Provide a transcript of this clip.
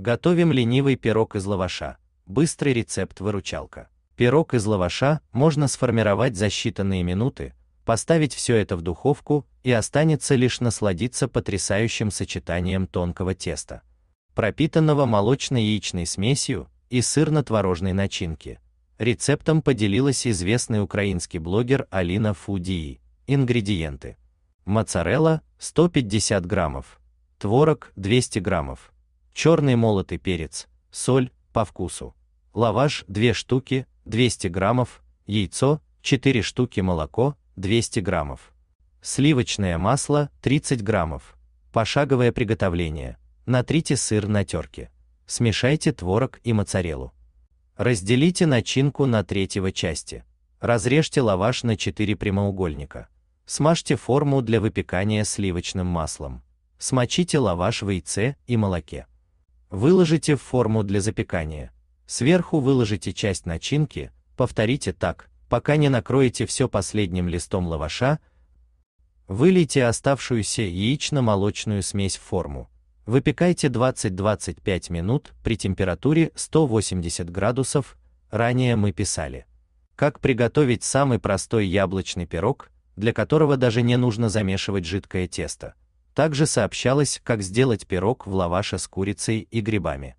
Готовим ленивый пирог из лаваша. Быстрый рецепт выручалка. Пирог из лаваша можно сформировать за считанные минуты, поставить все это в духовку и останется лишь насладиться потрясающим сочетанием тонкого теста, пропитанного молочно-яичной смесью и сырно-творожной начинки. Рецептом поделилась известный украинский блогер Алина Фудии. Ингредиенты: моцарелла 150 граммов, творог 200 граммов черный молотый перец, соль по вкусу. Лаваш 2 штуки, 200 граммов, яйцо 4 штуки, молоко 200 граммов. Сливочное масло 30 граммов. Пошаговое приготовление. Натрите сыр на терке. Смешайте творог и моцареллу. Разделите начинку на третьего части. Разрежьте лаваш на 4 прямоугольника. Смажьте форму для выпекания сливочным маслом. Смочите лаваш в яйце и молоке. Выложите в форму для запекания. Сверху выложите часть начинки, повторите так, пока не накроете все последним листом лаваша. Вылейте оставшуюся яично-молочную смесь в форму. Выпекайте 20-25 минут при температуре 180 градусов, ранее мы писали. Как приготовить самый простой яблочный пирог, для которого даже не нужно замешивать жидкое тесто. Также сообщалось, как сделать пирог в лаваше с курицей и грибами.